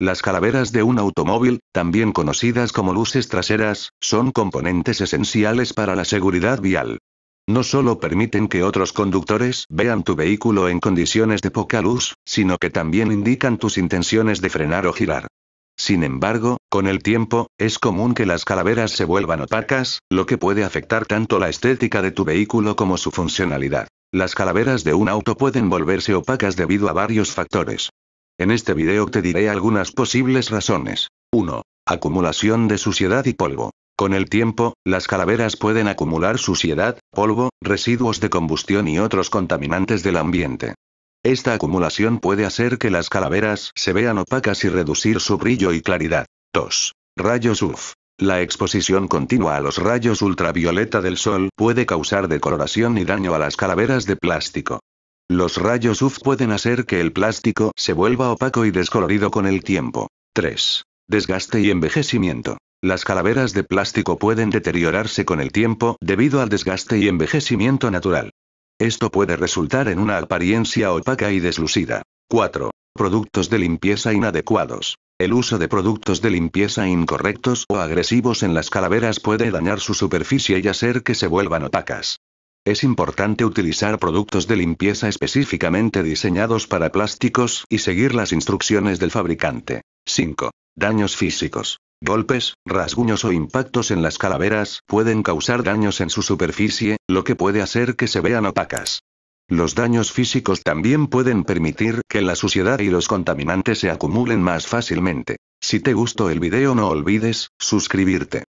Las calaveras de un automóvil, también conocidas como luces traseras, son componentes esenciales para la seguridad vial. No solo permiten que otros conductores vean tu vehículo en condiciones de poca luz, sino que también indican tus intenciones de frenar o girar. Sin embargo, con el tiempo, es común que las calaveras se vuelvan opacas, lo que puede afectar tanto la estética de tu vehículo como su funcionalidad. Las calaveras de un auto pueden volverse opacas debido a varios factores. En este video te diré algunas posibles razones. 1. Acumulación de suciedad y polvo. Con el tiempo, las calaveras pueden acumular suciedad, polvo, residuos de combustión y otros contaminantes del ambiente. Esta acumulación puede hacer que las calaveras se vean opacas y reducir su brillo y claridad. 2. Rayos UV. La exposición continua a los rayos ultravioleta del sol puede causar decoloración y daño a las calaveras de plástico. Los rayos UV pueden hacer que el plástico se vuelva opaco y descolorido con el tiempo. 3. Desgaste y envejecimiento. Las calaveras de plástico pueden deteriorarse con el tiempo debido al desgaste y envejecimiento natural. Esto puede resultar en una apariencia opaca y deslucida. 4. Productos de limpieza inadecuados. El uso de productos de limpieza incorrectos o agresivos en las calaveras puede dañar su superficie y hacer que se vuelvan opacas. Es importante utilizar productos de limpieza específicamente diseñados para plásticos y seguir las instrucciones del fabricante. 5. Daños físicos. Golpes, rasguños o impactos en las calaveras pueden causar daños en su superficie, lo que puede hacer que se vean opacas. Los daños físicos también pueden permitir que la suciedad y los contaminantes se acumulen más fácilmente. Si te gustó el video no olvides, suscribirte.